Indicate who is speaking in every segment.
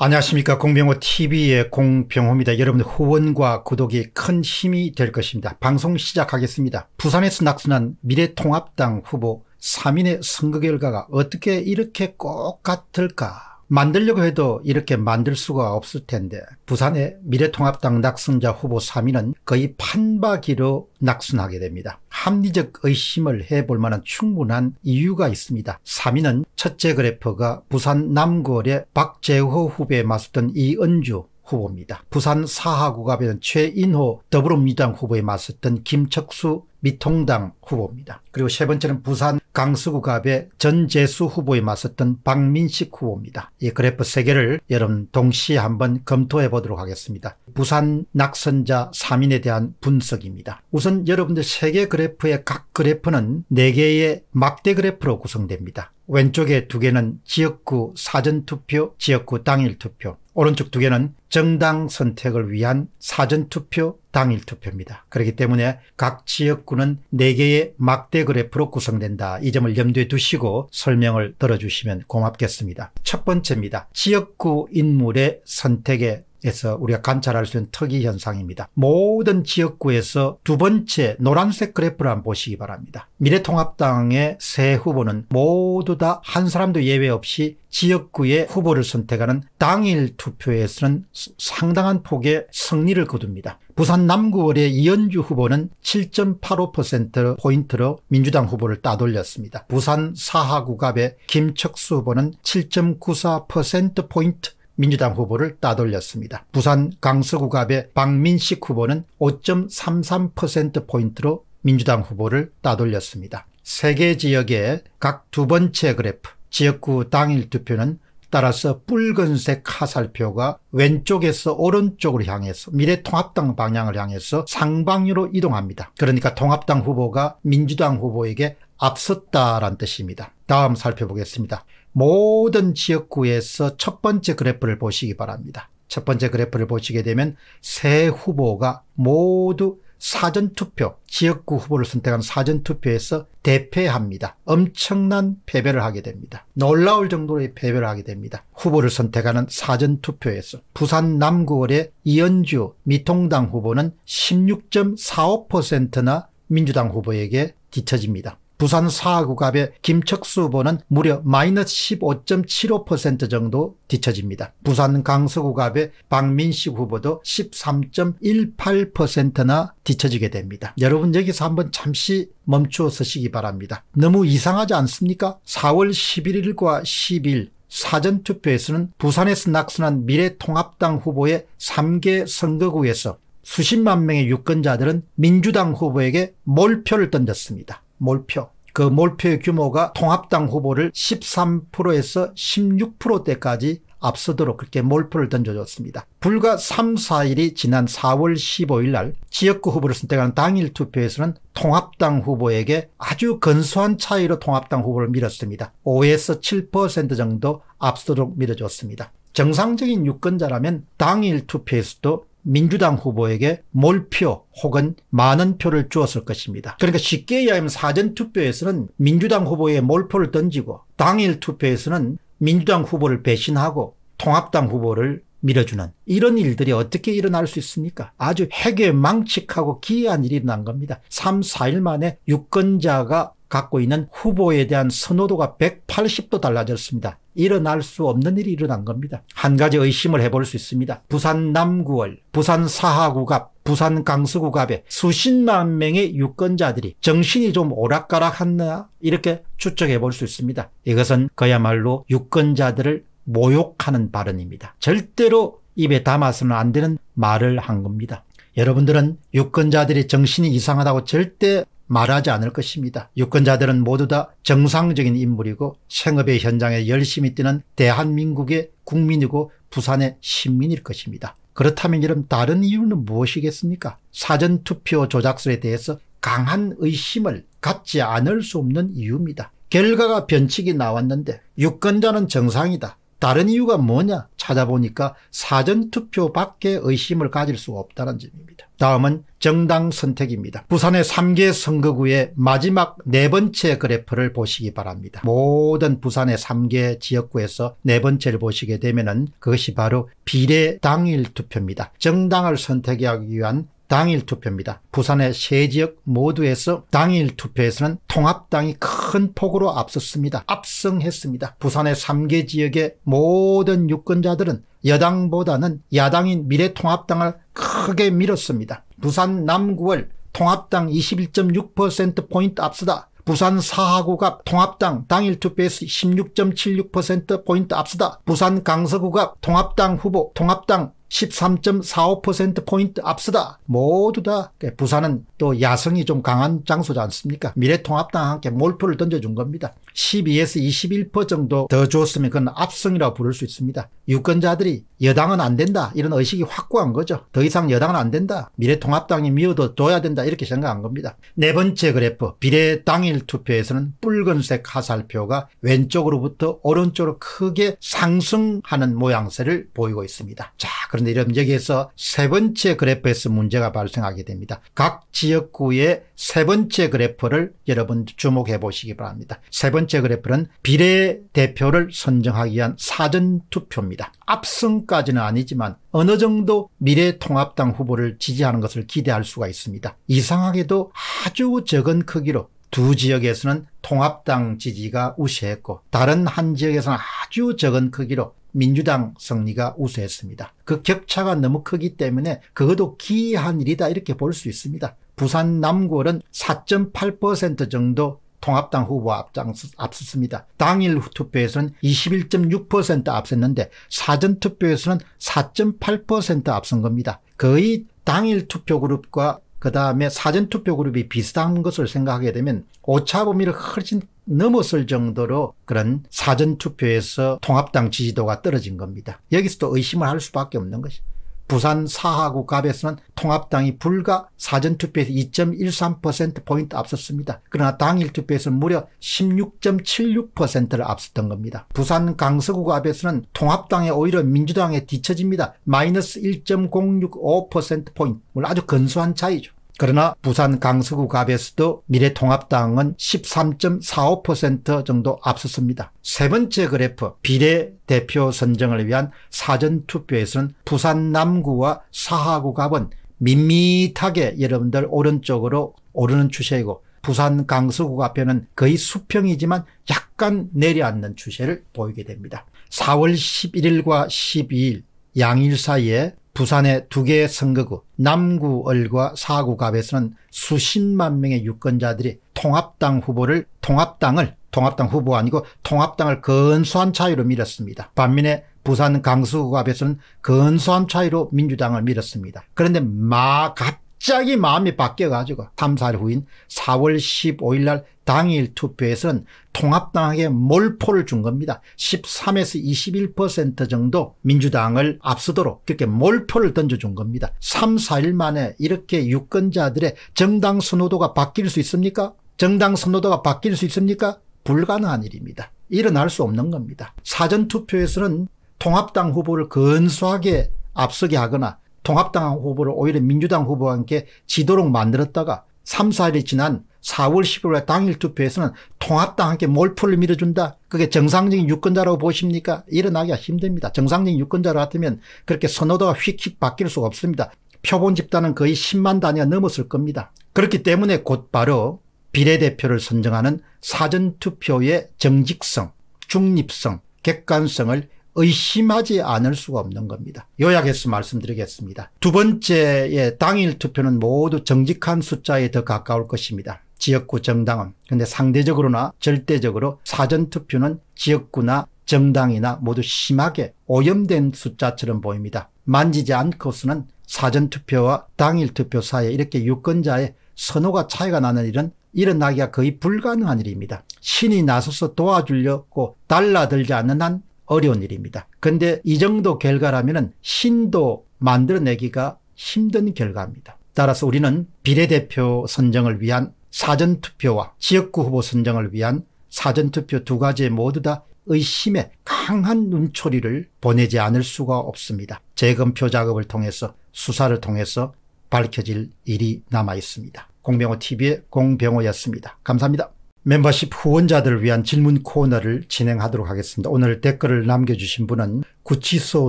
Speaker 1: 안녕하십니까 공병호 tv의 공병호입니다. 여러분의 후원과 구독이 큰 힘이 될 것입니다. 방송 시작하겠습니다. 부산에서 낙선한 미래통합당 후보 3인의 선거 결과가 어떻게 이렇게 꼭 같을까 만들려고 해도 이렇게 만들 수가 없을 텐데 부산의 미래통합당 낙선자 후보 3인은 거의 판박이로 낙선하게 됩니다. 합리적 의심을 해볼 만한 충분한 이유가 있습니다. 3위는 첫째 그래프가 부산 남구의 박재호 후배에 맞섰던 이은주 후보입니다. 부산 사하구갑에는 최인호 더불어민주당 후보에 맞섰던 김척수 미통당 후보입니다. 그리고 세 번째는 부산 강수구갑의 전재수 후보에 맞섰던 박민식 후보입니다. 이 그래프 세 개를 여러분 동시에 한번 검토해 보도록 하겠습니다. 부산 낙선자 3인에 대한 분석입니다. 우선 여러분들 세 개 그래프의 각 그래프는 4개의 막대 그래프로 구성됩니다. 왼쪽에 두 개는 지역구 사전투표, 지역구 당일투표, 오른쪽 두 개는 정당 선택을 위한 사전투표 당일투표입니다. 그렇기 때문에 각 지역구는 4개의 막대 그래프로 구성된다. 이 점을 염두에 두시고 설명을 들어주시면 고맙겠습니다. 첫 번째입니다. 지역구 인물의 선택에 에서 우리가 관찰할 수 있는 특이 현상입니다. 모든 지역구에서 두 번째 노란색 그래프를 한번 보시기 바랍니다. 미래통합당의 세 후보는 모두 다 한 사람도 예외 없이 지역구의 후보를 선택하는 당일 투표에서는 상당한 폭의 승리를 거둡니다. 부산 남구월의 이현주 후보는 7.85%포인트로 민주당 후보를 따돌렸습니다. 부산 사하구갑의 김척수 후보는 7.94%포인트 민주당 후보를 따돌렸습니다. 부산 강서구갑의 박민식 후보는 5.33%포인트로 민주당 후보를 따돌렸습니다. 세 개 지역의 각 두 번째 그래프 지역구 당일 투표는 따라서 붉은색 하살표가 왼쪽에서 오른쪽으로 향해서 미래통합당 방향을 향해서 상방위로 이동합니다. 그러니까 통합당 후보가 민주당 후보에게 앞섰다란 뜻입니다. 다음 살펴보겠습니다. 모든 지역구에서 첫 번째 그래프를 보시기 바랍니다. 첫 번째 그래프를 보시게 되면 세 후보가 모두 사전투표, 지역구 후보를 선택한 사전투표에서 대패합니다. 엄청난 패배를 하게 됩니다. 놀라울 정도로의 패배를 하게 됩니다. 후보를 선택하는 사전투표에서 부산 남구월의 이현주 미통당 후보는 16.45%나 민주당 후보에게 뒤처집니다. 부산 사구갑의 김척수 후보는 무려 마이너스 15.75% 정도 뒤처집니다. 부산 강서구갑의 박민식 후보도 13.18%나 뒤처지게 됩니다. 여러분 여기서 한번 잠시 멈추어 서시기 바랍니다. 너무 이상하지 않습니까? 4월 11일과 12일 사전투표에서는 부산에서 낙선한 미래통합당 후보의 3개 선거구에서 수십만 명의 유권자들은 민주당 후보에게 몰표를 던졌습니다. 몰표. 그 몰표의 규모가 통합당 후보를 13%에서 16%대까지 앞서도록 그렇게 몰표를 던져줬습니다. 불과 3, 4일이 지난 4월 15일 날 지역구 후보를 선택하는 당일 투표에서는 통합당 후보에게 아주 건소한 차이로 통합당 후보를 밀었습니다. 5에서 7% 정도 앞서도록 밀어줬습니다. 정상적인 유권자라면 당일 투표에서도 민주당 후보에게 몰표 혹은 많은 표를 주었을 것입니다. 그러니까 쉽게 이야기하면 사전투표에서는 민주당 후보에 몰표를 던지고 당일 투표에서는 민주당 후보를 배신하고 통합당 후보를 밀어주는 이런 일들이 어떻게 일어날 수 있습니까? 아주 핵에 망측하고 기이한 일이 난 겁니다. 3, 4일 만에 유권자가 갖고 있는 후보에 대한 선호도가 180도 달라졌습니다. 일어날 수 없는 일이 일어난 겁니다. 한 가지 의심을 해볼 수 있습니다. 부산 남구월, 부산 사하구갑, 부산 강서구갑에 수십만 명의 유권자들이 정신이 좀 오락가락했나 이렇게 추측해 볼 수 있습니다. 이것은 그야말로 유권자들을 모욕하는 발언입니다. 절대로 입에 담아서는 안 되는 말을 한 겁니다. 여러분들은 유권자들이 정신이 이상하다고 절대 말하지 않을 것입니다. 유권자들은 모두 다 정상적인 인물이고 생업의 현장에 열심히 뛰는 대한민국의 국민이고 부산의 시민일 것입니다. 그렇다면 이런 다른 이유는 무엇이겠습니까? 사전투표 조작설에 대해서 강한 의심을 갖지 않을 수 없는 이유입니다. 결과가 변칙이 나왔는데 유권자는 정상이다. 다른 이유가 뭐냐 찾아보니까 사전투표밖에 의심을 가질 수 없다는 점입니다. 다음은 정당 선택입니다. 부산의 3개 선거구의 마지막 네 번째 그래프를 보시기 바랍니다. 모든 부산의 3개 지역구에서 네 번째를 보시게 되면 은 그것이 바로 비례 당일 투표입니다. 정당을 선택하기 위한 당일 투표입니다. 부산의 세 지역 모두에서 당일 투표에서는 통합당이 큰 폭으로 앞섰습니다. 각성했습니다. 부산의 3개 지역의 모든 유권자들은 여당보다는 야당인 미래통합당을 크게 밀었습니다. 부산 남구월 통합당 21.6%포인트 앞서다. 부산 4하구갑 통합당 당일 투표에서 16.76%포인트 앞서다. 부산 강서구갑 통합당 후보 통합당 13.45%포인트 앞서다. 모두 다 부산은 또 야성이 좀 강한 장소지 않습니까? 미래통합당 함께 몰표를 던져준 겁니다. 12에서 21% 정도 더 줬으면 그건 압승이라고 부를 수 있습니다. 유권자들이 여당은 안 된다 이런 의식이 확고한 거죠. 더 이상 여당은 안 된다. 미래통합당이 미워도 둬야 된다 이렇게 생각한 겁니다. 네 번째 그래프 비례 당일 투표에서는 붉은색 하살표가 왼쪽으로부터 오른쪽으로 크게 상승하는 모양새를 보이고 있습니다. 자 그런데 여러분 여기에서 세 번째 그래프에서 문제가 발생하게 됩니다. 각 지역구의 세 번째 그래프를 여러분 주목해 보시기 바랍니다. 세 번째 번째 그래프는 비례대표를 선정하기 위한 사전투표입니다. 압승까지는 아니지만 어느 정도 미래통합당 후보를 지지하는 것을 기대할 수가 있습니다. 이상하게도 아주 적은 크기로 두 지역에서는 통합당 지지가 우세했고 다른 한 지역에서는 아주 적은 크기로 민주당 승리가 우세했습니다. 그 격차가 너무 크기 때문에 그것도 기이한 일이다 이렇게 볼 수 있습니다. 부산 남구월은 4.8% 정도 통합당 후보 앞장, 앞섰습니다. 당일 투표에서는 21.6% 앞섰는데 사전투표에서는 4.8% 앞선 겁니다. 거의 당일 투표그룹과 그 다음에 사전투표그룹이 비슷한 것을 생각하게 되면 오차 범위를 훨씬 넘었을 정도로 그런 사전투표에서 통합당 지지도가 떨어진 겁니다. 여기서 도 의심을 할 수밖에 없는 것이 부산 사하구 갑에서는 통합당이 불과 사전투표에서 2.13%포인트 앞섰습니다. 그러나 당일 투표에서 무려 16.76%를 앞섰던 겁니다. 부산 강서구가 앞에서는 통합당에 오히려 민주당에 뒤처집니다. 마이너스 1.065%포인트. 아주 근소한 차이죠. 그러나 부산 강서구 갑에서도 미래통합당은 13.45% 정도 앞섰습니다. 세 번째 그래프 비례대표 선정을 위한 사전투표에서는 부산 남구와 사하구 갑은 밋밋하게 여러분들 오른쪽으로 오르는 추세이고 부산 강서구 앞에는 거의 수평이지만 약간 내려앉는 추세를 보이게 됩니다. 4월 11일과 12일 양일 사이에 부산의 두 개의 선거구 남구을과 사구갑에서는 수십만 명의 유권자들이 통합당 후보를 통합당을 통합당 후보가 아니고 통합당을 근소한 차이로 밀었습니다. 반면에 부산 강수구 앞에서는 근소한 차이로 민주당을 밀었습니다. 그런데 마 갑자기 마음이 바뀌어가지고 3, 4일 후인 4월 15일 날 당일 투표에서는 통합당에게 몰포를 준 겁니다. 13에서 21% 정도 민주당을 앞서도록 그렇게 몰포를 던져준 겁니다. 3, 4일 만에 이렇게 유권자들의 정당 선호도가 바뀔 수 있습니까? 정당 선호도가 바뀔 수 있습니까? 불가능한 일입니다. 일어날 수 없는 겁니다. 사전투표에서는 통합당 후보를 건수하게 앞서게 하거나 통합당 후보를 오히려 민주당 후보와 함께 지도록 만들었다가 3, 4일이 지난 4월 10일 에 당일 투표에서는 통합당 함께 몰풀을 밀어준다. 그게 정상적인 유권자라고 보십니까? 일어나기가 힘듭니다. 정상적인 유권자로 하면 그렇게 선호도가 휙휙 바뀔 수가 없습니다. 표본 집단은 거의 10만 단위가 넘었을 겁니다. 그렇기 때문에 곧바로 비례대표를 선정하는 사전투표의 정직성, 중립성, 객관성을 의심하지 않을 수가 없는 겁니다. 요약해서 말씀드리겠습니다. 두 번째의 당일 투표는 모두 정직한 숫자에 더 가까울 것입니다. 지역구 정당은 근데 상대적으로나 절대적으로 사전투표는 지역구나 정당이나 모두 심하게 오염된 숫자처럼 보입니다. 만지지 않고서는 사전투표와 당일투표 사이에 이렇게 유권자의 선호가 차이가 나는 일은 일어나기가 거의 불가능한 일입니다. 신이 나서서 도와주려고 달라들지 않는 한 어려운 일입니다. 근데 이 정도 결과라면 신도 만들어내기가 힘든 결과입니다. 따라서 우리는 비례대표 선정을 위한 사전투표와 지역구 후보 선정을 위한 사전투표 두 가지에 모두 다의심에 강한 눈초리를 보내지 않을 수가 없습니다. 재검표 작업을 통해서 수사를 통해서 밝혀질 일이 남아 있습니다. 공병호 TV의 공병호였습니다. 감사합니다. 멤버십 후원자들을 위한 질문 코너를 진행하도록 하겠습니다. 오늘 댓글을 남겨주신 분은 구치소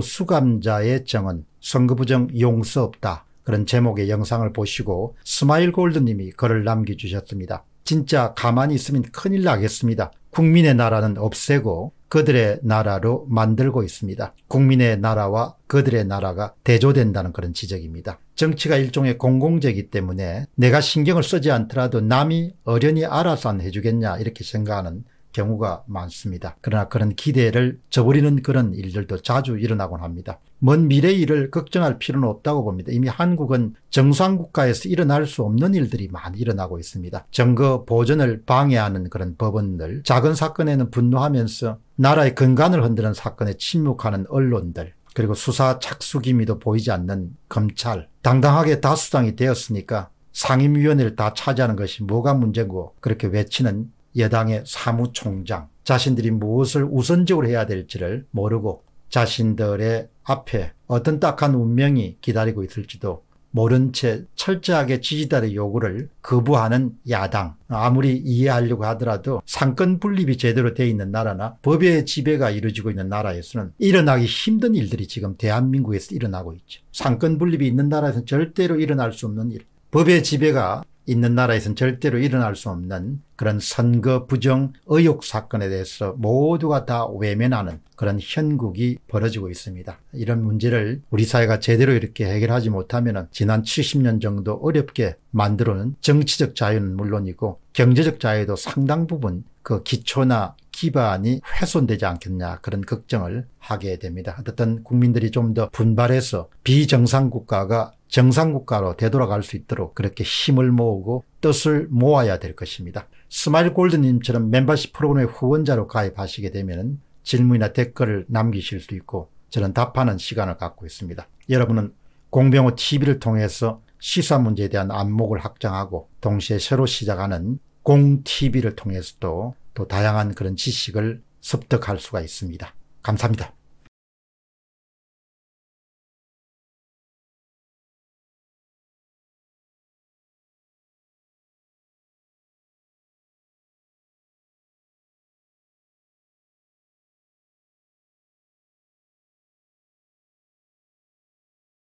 Speaker 1: 수감자의 정은 선거부정 용서 없다 그런 제목의 영상을 보시고 스마일 골드님이 글을 남겨주셨습니다. 진짜 가만히 있으면 큰일 나겠습니다. 국민의 나라는 없애고 그들의 나라로 만들고 있습니다. 국민의 나라와 그들의 나라가 대조된다는 그런 지적입니다. 정치가 일종의 공공재이기 때문에 내가 신경을 쓰지 않더라도 남이 어련히 알아서 안 해주겠냐 이렇게 생각하는 경우가 많습니다. 그러나 그런 기대를 저버리는 그런 일들도 자주 일어나곤 합니다. 먼 미래 일을 걱정할 필요는 없다고 봅니다. 이미 한국은 정상 국가에서 일어날 수 없는 일들이 많이 일어나고 있습니다. 정거 보전을 방해하는 그런 법원들, 작은 사건에는 분노하면서 나라의 근간을 흔드는 사건에 침묵하는 언론들, 그리고 수사 착수기미도 보이지 않는 검찰, 당당하게 다수당이 되었으니까 상임위원회를 다 차지하는 것이 뭐가 문제고 그렇게 외치는 여당의 사무총장 자신들이 무엇을 우선적으로 해야 될지를 모르고 자신들의 앞에 어떤 딱한 운명이 기다리고 있을지도 모른 채 철저하게 지지자의 요구를 거부하는 야당 아무리 이해하려고 하더라도 상권 분립이 제대로 되어 있는 나라나 법의 지배가 이루어지고 있는 나라에서는 일어나기 힘든 일들이 지금 대한민국에서 일어나고 있죠. 상권 분립이 있는 나라에서는 절대로 일어날 수 없는 일. 법의 지배가 있는 나라에서는 절대로 일어날 수 없는 그런 선거 부정 의혹 사건에 대해서 모두가 다 외면하는 그런 현국이 벌어지고 있습니다. 이런 문제를 우리 사회가 제대로 이렇게 해결하지 못하면 지난 70년 정도 어렵게 만들어놓은 정치적 자유는 물론이고 경제적 자유도 상당 부분 그 기초나 기반이 훼손되지 않겠냐 그런 걱정을 하게 됩니다. 어쨌든 국민들이 좀 더 분발해서 비정상국가가 정상국가로 되돌아갈 수 있도록 그렇게 힘을 모으고 뜻을 모아야 될 것입니다. 스마일 골드님처럼 멤버십 프로그램의 후원자로 가입하시게 되면 질문이나 댓글을 남기실 수 있고 저는 답하는 시간을 갖고 있습니다. 여러분은 공병호 TV를 통해서 시사 문제에 대한 안목을 확장하고 동시에 새로 시작하는 공TV를 통해서도 또 다양한 그런 지식을 습득할 수가 있습니다. 감사합니다.